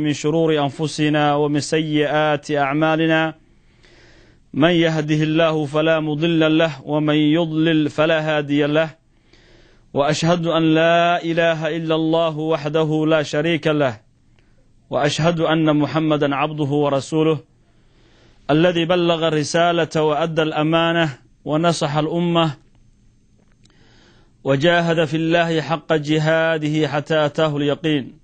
من شرور أنفسنا ومن سيئات أعمالنا من يهده الله فلا مضل له ومن يضلل فلا هادي له وأشهد أن لا إله إلا الله وحده لا شريك له وأشهد أن محمدا عبده ورسوله الذي بلغ الرسالة وأدى الأمانة ونصح الأمة وجاهد في الله حق جهاده حتى أتاه اليقين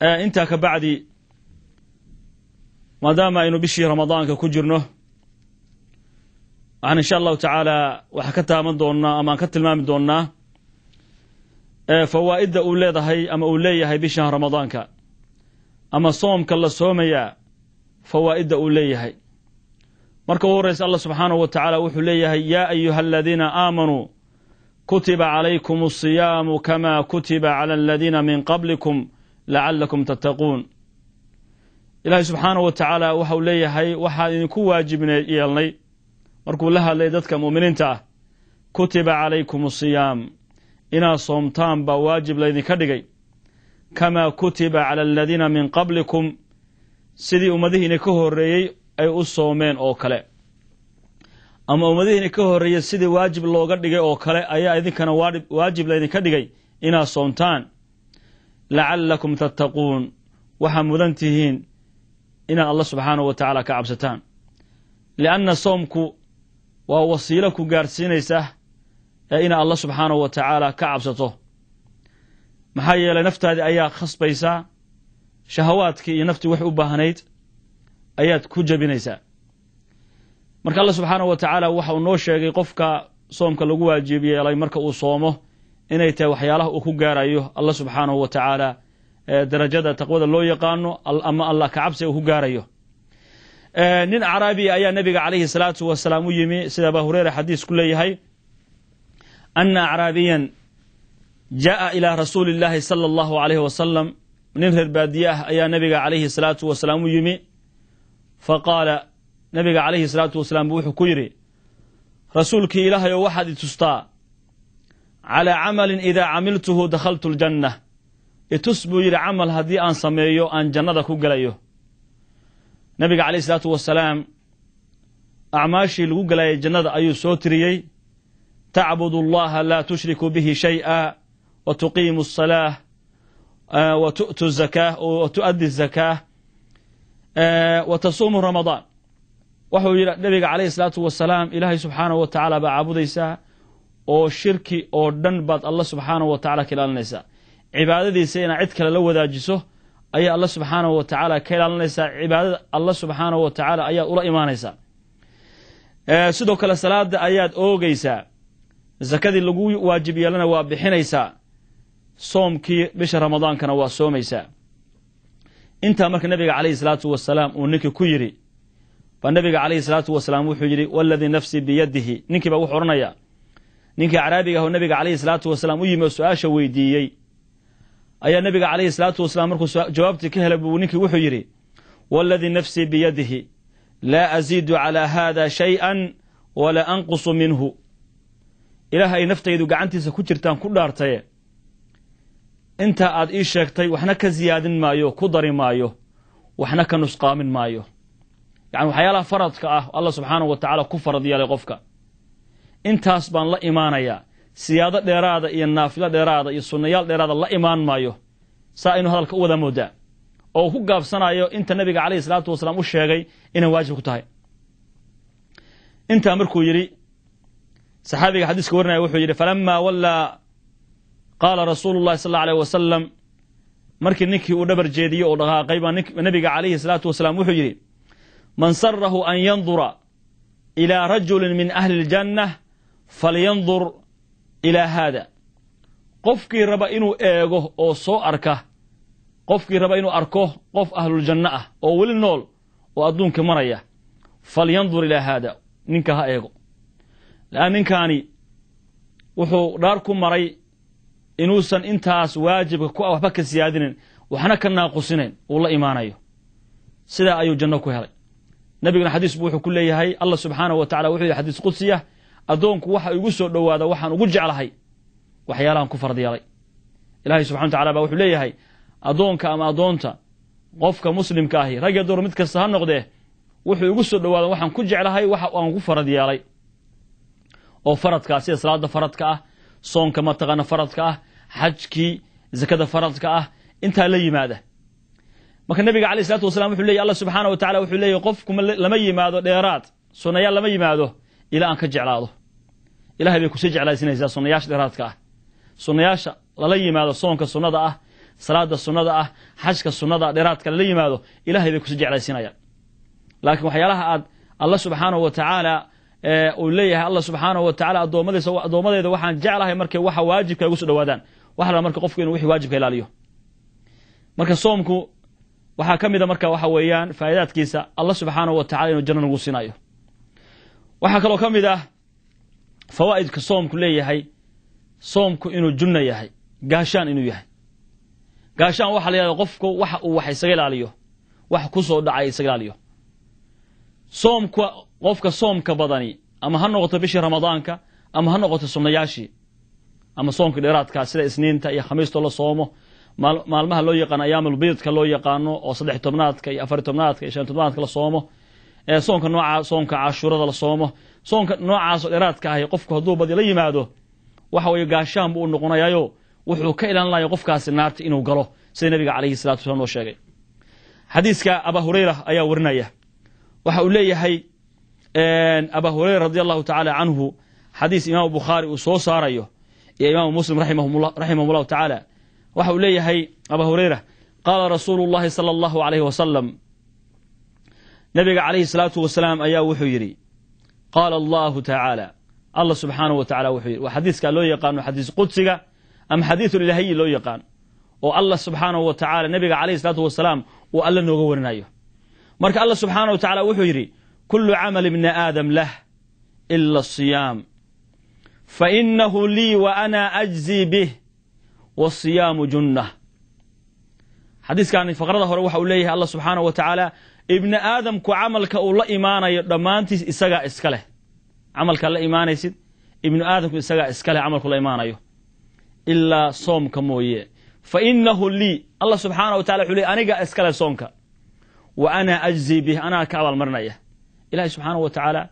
intaa ka bacdi maadaama aynu bishii ramadaanka ku jirno waxaan insha allahu tacaala waxaa ka taaban doonnaa ama ka tilmaami doonnaa fawaa'idda uu leedahay ama uu leeyahay bishan ramadaanka ama soomka la soomayaa fawaa'idda uu leeyahay marka u horraysa allah subxaanahu wa tacaala wuxuu leeyahay yaa ayuha aladiina aamanuu kutiba calaykum asiyaamu kama kutiba cala aladiina min qablikum lacalakum tattaquun ilaahay subxaanahu wa tacaala waxau leeyahay waxaan idinku waajibnay yeelnay markuu la hadlay dadka mu'miniinta ah kutiba calaykum asiyaam inaad soomtaan baa waajib laydinka dhigay kamaa kutiba cala aladiina min qablikum sidii ummadihiina ka horreeyey ay u soomeen oo kale ama ummadihiina ka horreeyey sidii waajib looga dhigay oo kale ayaa idinkana waajib laydinka dhigay inaad soomtaan lacallakum tattaquun waxaa mudan tihiin inaad alla subxaanahu wa tacaala ka cabsataan lianna soomku waa wasiilo ku gaadhsiinaysa ee inaad alla subxaanahu wa tacaala ka cabsato maxaa yeelay naftaadii ayaa khasbaysaa shahawaadkii iyo naftii wax u baahnayd ayaad ku jabinaysaa marka alla subxaanahu wa tacaala waxa uu noo sheegay qofka soomka lagu waajibiyelay marka uu soomo inay tahay waxyaalaha uu ku gaarayo alla subxaanahu wa tacaala darajada taqwada loo yaqaano ama allah kacabsiga uu ku gaarayo nin caraabiya ayaa nebiga calayhi salaatu wasalaam u yimi sida abaa hureyra ku leeyahay ana acraabiyan jaa'a ilaa rasuuli illaahi sala allahu calayhi wasalam nin reer baadiye ah ayaa nebiga calayhi salaatu wasalaam u yimi fa qaala nebiga calayhi salaatu wasalaam wuxuu ku yidhi rasuulkii ilaahay oo waxaad i tustaa calaa camalin idaa camiltuhu dakhaltu ljanna itus buu yidhi camal haddii aan sameeyo aan jannada ku gelayo nabiga caleyh isalaatu wasalaam acmaashii lagu galayay jannada ayuu soo tiriyey tacbudu allaha laa tushriku bihi shay'a wa tuqiimu asalaah wa tu'tu zakaa wa tu'addi zakaa wa tasuumu ramadaan wuxuu yidhi nabiga caleyhi isalaatu wasalaam ilaahay subxaanahu wa tacala baa caabudaysaa oo shirki oo dhan baad alla subxaanahu wa tacala ka ilaalinaysaa cibaadadiisa inaad cid kale la wadaajiso ayaa alla subxaanahu wa tacaala ka ilaalinaysaa cibaadada alla subxaanahu wa tacaala ayaad ula imaanaysaa sidoo kale salaada ayaad oogaysaa sakadii lagu waajib yeelana waa bixinaysaa soomkii bisha ramadaankana waa soomaysaa intaa marka nebiga calayhi salaatu wasalaam uu ninkii ku yidhi baa nebiga calayhi salaatu wasalaam wuxuu yidhi waladii nafsii biyadihi ninkii baa wuxuu odhanayaa ninkii caraabiga aho nebiga calayhi salaatu wasalaam u yimi oo su-aasha weydiiyey ayaa nebiga calayhi salaatu wasalaam markuu jawaabtii ka helay buu ninkii wuxuu yidhi waladii nafsii biyadihi laa asiidu calaa haada shay-an walaa anqusu minhu ilaah ay naftaydu gacantiisa ku jirtaan ku dhaartaye intaa aad ii sheegtay waxna ka siyaadin maayo ku dari maayo waxna ka nusqaamin maayo yacni waxyaalaha faradka ah alla subxaanahu wa tacaala ku farad yeelay qofka intaas baan la imaanayaa siyaado dheeraada iyo naafilo dheeraada iyo sunnayaal dheeraada la imaan maayo saa inuu hadalka u wada moodaa oo uu ku gaabsanayo inta nebiga calayhi salaatu wasalaam u sheegay inay waajib ku tahay intaa markuu yidhi saxaabiga xadiiska warinaya wuxuu yidhi falama wallaa qaala rasuulu llahi sal alla wasalam markii ninkii uu dhabar jeediyey oo dhaqaaqay baa nebiga calayhi salaatu wasalaam wuxuu yidhi man sarahu an yandura ilaa rajulin min ahli اljanna falyandur ilaa haada qofkii raba inuu eego oo soo arka qofkii raba inuu arko qof ahluljanno ah oo weli nool oo adduunka maraya falyandur ilaa haada ninka ha eego la'an ninkaani wuxuu dhaar ku maray inuusan intaas waajibka ku ah waxba ka siyaadinayn waxna ka naaqusinayn uu la imaanayo sidaa ayuu janno ku helay nebiguna xadiis buu wuxuu ku leeyahay allah subxaanahu wa tacala wuxuu yidhi xadiis qudsiya ah, addoonku waxa igu soo dhowaada waxaan ugu jeclahay waxyaalahan ku fard ilaahay subxana wa tacala baa wuxuu leeyahay addoonka ama addoonta qofka muslimka ahi ragga door mid kasta ha noqdee wuxuu igu soo dhowaada waxaan ku jeclahay waxa aan ku farad oo faradkaa sida salaada faradka ah soonka mataqaana faradka ah xajkii zakada faradka ah intaa la yimaada marka nabiga caleyh isalatu wasalaam wuxuu leeyahy allah subxaana wa tacala wuxuu leeyahy qofku lama yimaado dheeraad sunnayaal lama yimaado ilaa aan ka jeclaado ilahay bay kusii jeclaysinaysaa sunnayaasha dheeraadka ah sunnayaasha lala yimaado soonka sunnada ah salaada sunnada ah xajka sunnada dheeraadka lala yimaado ilahay bay kusii jeclaysinayaan laakiin waxyaalaha aad alla subxaanahu wa tacaala eh, uu leeyahay alla subxaanahu wa tacala adoomadiisa addoommadeeda waxaan jeclahay markay waxa waajibka igu soo dhawaadaan waxa la marka qofku inuu wixii waajibka ilaaliyo marka soomku waxaa ka mida marka waxa weeyaan faa'iidaadkiisa alla subxaanahu wa tacala inuu janna nagu siinayo waxaa kaloo ka mid ah fawaa'idka soomku leeyahay soomku inuu junna yahay gaashaan inuu yahay gaashaan waxaa la yidhahda qofku waxa uu wax isaga ilaaliyo wax ku soo dhacay isaga ilaaliyo soomka qofka soomka badani ama ha noqoto bishii ramadaanka ama ha noqoto sunnayaashii ama soomka dheeraadka sida isniinta iyo khamiistoo la soomo maalmaha loo yaqaano ayaamulbiidka loo yaqaano oo saddex tobnaadka iyo afari tobnaadka iyo shan tobnaadka la soomo soonka noocaa soonka cashuurada la soomo soonka noocaasoo dheraadka ahi qofku hadduu badi la yimaado waxa weeye gaashaan buu u noqonayaayo wuxuu ka ilaalinaya qofkaasi naarta inuu galo sida nebiga calayhi salatu wasalaam noo sheegay xadiiska aba hurayra ayaa warinaya waxa uu leeyahay aba hurayra radi allahu tacaala canhu xadiis imaamu bukhaari uu soo saarayo iyo imaamu muslim raximahum llahu tacaala waxa uu leeyahay aba hurayra qaala rasuulu llahi sala allahu alayhi wasalam nabiga calayhi salaatu wasalaam ayaa wuxuu yidhi qaala allahu tacaala alla subxaanahu wa tacala wuxuu yidhi waa xadiiskaa loo yaqaano xadiis qudsiga ama xadiisulilaahiyi loo yaqaano oo allah subxaanahu wa tacala nebiga calayhi salaatu wasalaam uu alla nooga warinayo marka alla subxaanahu wa tacala wuxuu yidhi kullu camal ibni aadam lah ila asiyaam fa inahu lii wa ana ajzii bih wasiyaamu junnah xadiiskaani faqrada hore waxa uu leeyahay alla subxaanahu wa tacaala ibni aadamku camalka uu la imaanayo dhammaantiis isagaa iska leh camalkaad la imaanaysid ibnu aadamku isagaa iska leh camalku la imaanayo ilaa soomka mooye fa innahu lii allah subxaana wa tacala wuxuu ley anigaa iska leh soomka wa ana ajzii bih anaa ka abaalmarinaya ilaahay subxaana wa tacaala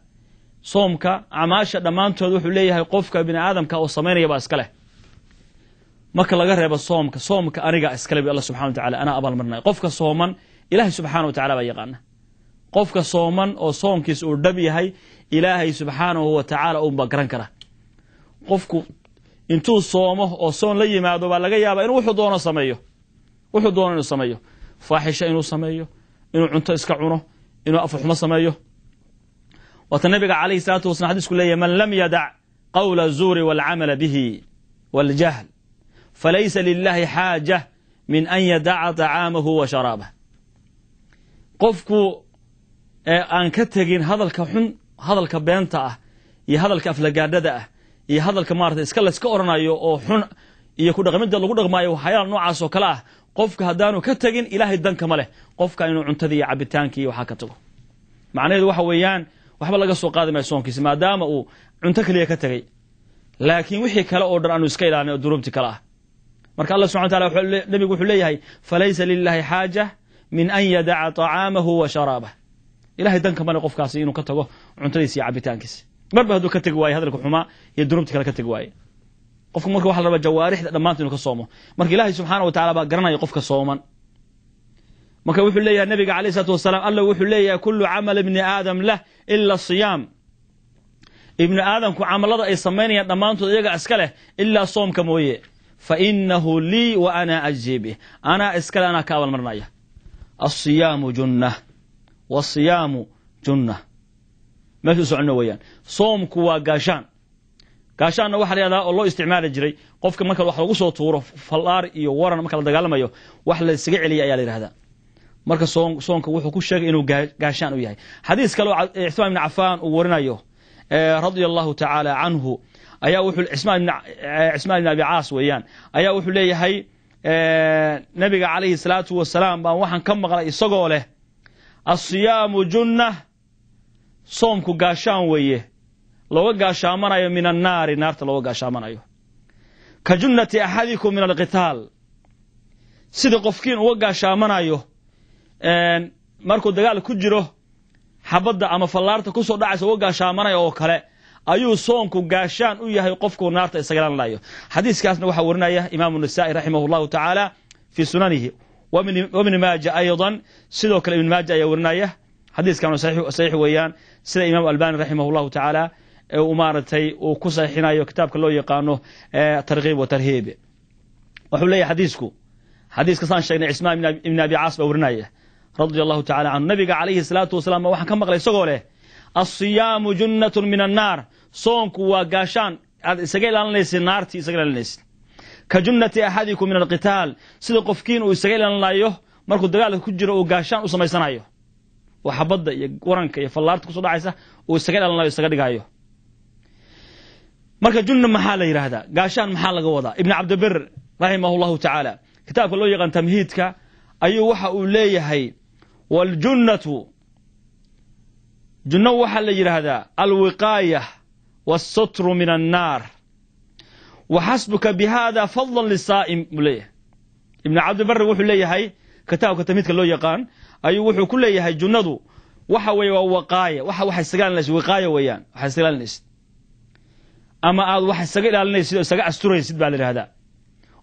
soomka acmaasha dhammaantood wuxuu leeyahay qofka bini aadamka oo samaynaya baa iska leh marka laga reebo soomka soomka anigaa iskale bi alla subxana wa tacala anaa abaalmarinaya qofka sooman ilaahay subxaana wa baa yaqaana qofka sooman oo soonkiis uu dhab yahay ilaahay subxaanahu wa tacaala uunbaa garan kara qofku intuu soomo oo soon la yimaado baa laga yaabaa inuu wuxuu doono sameeyo wuxuu doono inuu sameeyo faaxisho inuu sameeyo inuu cunto iska cuno inuu afarxumo sameeyo waata nabiga calayhi salaatu waslam xadiisku leeyahy man lam yadac qawla azuuri waalcamala bihi waaljahl falaysa lilaahi xaaja min an yadaca tacaamahu wa sharaabah qofku aan ka tegin hadalka xun hadalka beenta ah iyo hadalka aflagaadhada ah iyo hadalka maarata iska layska oranayo oo xun iyo ku dhaqmidda lagu dhaqmaayo waxyaala noocaas oo kale ah qofka haddaanu ka tegin ilaahay danka ma leh qofka inuu cuntadii iyo cabitaankii iyo waxaa ka tago macnaheedu waxa weeyaan waxba laga soo qaadi maayo soonkiisa maadaama uu cunto keliya ka tegay laakiin wixii kale oo dhan aanu iska ilaalina oo duruubti kale ah marka allah subxana wataala nabigu wuxuu leeyahay falaysa lilaahi xaaja min an yadaca طacaamahu wa sharaabah ilahay danka kamale qofkaasi inuu ka tago cuntadiisa iyo cabitaankiisa marba hadduu ka tegi waaye hadalka xumaa iyo dunuubta kale ka tegi waaye qofka marka waxa la jawaarixda dhammaanta inuu ka soomo marka ilaahay subxaana wa tacala baa garanaya qofka sooman marka wuxuu leeyahay nabiga alayh isalaatu wasalaam alla wuxuu leeyahay kulu camal ibni aadam lah ila siyaam ibni aadamku camalada ay samaynayaan dhammaantood iyaga iska leh ilaa soomka mooye fa inahu lii wa ana ajzii bih anaa iskale anaa ka abal asiyaamu junna wasiyaamu junna meeshuu soconno weeyaan soomku waa gaashaan gaashaanna waxa la yidhahdaa oo loo isticmaali jiray qofka marka wax lagu soo tuuro fallaar iyo waran marka la dagaalamayo wax la isaga celiyay ayaa la yidhahdaa marka soon soonka wuxuu ku sheegay inuu gaashaan u yahay xadiis kale oo cismaan ibni cafaan uu warinayo radia allahu tacaala canhu ayaa wuxuu cismaan ibni abi caas weeyaan ayaa wuxuu leeyahay nebiga calayhi salaatu wasalaam baan waxaan ka maqlay isagoo leh asiyaamu junna soomku gaashaan weeye looga gaashaamanayo min annaari naarta looga gaashaamanayo ka junnati axadikum min alqitaal sida qofkiin uga gaashaamanayo markuu dagaal ku jiro xabadda ama fallaarta ku soo dhacaysa uga gaashaamanayo oo kale ayuu soonku gaashaan u yahay qofkuu naarta isagalanlayo xadiiskaasna waxaa warinaya imaamu nasaai raximah اllahu tacaala fii sunanihi wibni maaja ayضa sidoo kale ibn maaja ayaa warinaya xadiiskana saxiix weeyaan sida imaam albani raximah اllahu tacaala u maaragtay uu ku saxiixinayo kitaabka loo yaqaano tarkiib wa wuxuu leeyahy xadiisku xadiiska saan sheegnay cismaan ibn abi caas baa warinaya radia allahu tacala canhu nabiga calayhi salaatu wasalaam waxaan ka maqlay isagoo leh alsiyaamu junnatun min annaar soonku waa gaashaan aad isaga ilaalinaysa naartii isaga ilaalinaysa ka junnati axadikum min alqitaal sida qofkiin uu isaga ilaalinayo markuu dagaalka ku jiro uu gaashaan u samaysanayo oo iyo waranka iyo fallaarta kuso dhacaysa uu isaga ilaalinayo isaga dhigaayo marka junna maxaa la yidhaahdaa gaashaan maxaa laga wadaa ibn cabdiber raximah llahu tacaala kitaabka loo yaqaan tamhiidka ayuu waxa uu leeyahay waljunnatu junno waxaa la yidhaahdaa alwiqaaya wاsutru min الnaar waxasbuka bihada fadla lisaa'im buu leeyahay ibnu cabdibari wuxuu leeyahay kitaabka tamhiidka loo yaqaan ayuu wuxuu ku leeyahay junnadu waxa weeye waa waqaaya waxa waxa isaga ilaalinaysa waqaaya weeyaan waxa isaga ilaalinaysid ama aad waxa isaga ilaalinaysid oo isaga asturaysid baa la yidhahdaa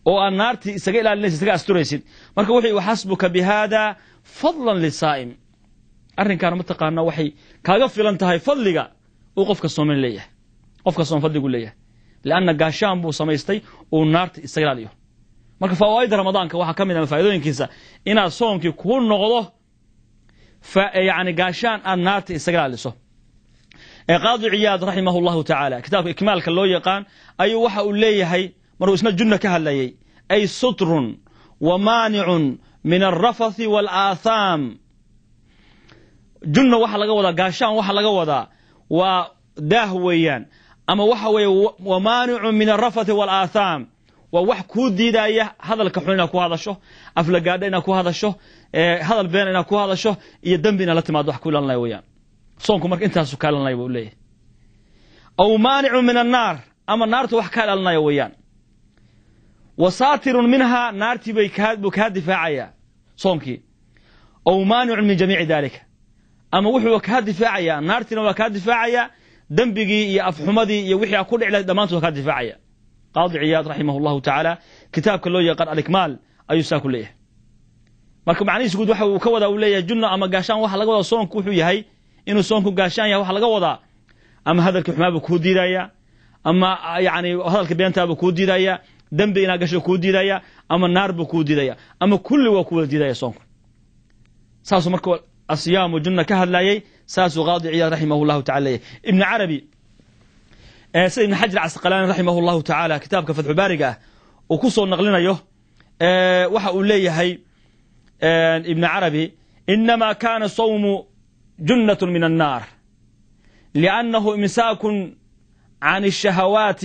oo aad naartii isaga ilaalinaysid isaga asturaysid marka wuxuu yihi waxasbuka bihada fadlan lisaa'im arrinkaan mataqaanaa waxay kaaga filan tahay fadliga uu qofka soomin leeyahay qof kastoon fadligu leeyahay lianna gaashaan buu samaystay uu naarta iska marka fawaa'idda ramadaanka waxaa ka mid ama ah faa'iidooyinkiisa inaad soomkii kuu noqdo yani gaashaan aad naarta isaga ilaaliso qaadi ciyaad raximah llahu tacaala kitaabka ikmaalka loo yaqaan ayuu waxa uu leeyahay markuu isna junna ka hadlayay ay sutrun wa maanicun min alrafathi walaathaam junna waxaa laga wadaa gaashaan waxaa laga wadaa waa daah weeyaan ama waxa weeye wa maanicun min alrafati walaathaam waa wax kuu diidaya hadalka xun inaad ku hadasho aflagaadho inaad ku hadasho hadal been inaad ku hadasho iyo dembi inaad la timaado wax ku ilan weyaan soonku marka intaasu ka ilanlaya buu leeyahay aw maanicun min annaar ama naartu wax ka ilaalinaya weeyaan wa saatirun naartii buu kaa difaacayaa soonkii aw maanicun min jamiici daalika ama wuxuu kaa difaacayaa naartiina waa kaa difaacayaa dembigii iyo afxumadii iyo wixii ku dhic lahayd dhammaantood kaa difaacaya qaadi ciyaad raximah llahu tacaala kitaabka loo yaqaan alikmaal ayuu saa ku leeyahay marka macnihiis guud waxa uu ka wadaa uu leeyahay junno ama gaashaan waxa laga wadaa soonku wuxuu yahay inuu soonku gaashaan yahay waxa laga wadaa ama hadalka xumaaba kuu diidaya ama yani hadalka beentaaba kuu diidaya dembi inaa gasho kuu diidaya ama naar buu kuu diidaya ama kulli waa ku wada diidaya soonku saasuu marka asiyaamu junno ka hadlayay saasuu qaadi ciyaad raximah llahu taala leeyahy ibn carabi sida ibn xajar casqalaani raximah llahu tacaala kitaabka fatxubaariga ah uu ku soo naqlinayo waxa uu leeyahay ibn carabi inama kana sawmu junnat min annaar liannahu imsaakun can shahawaati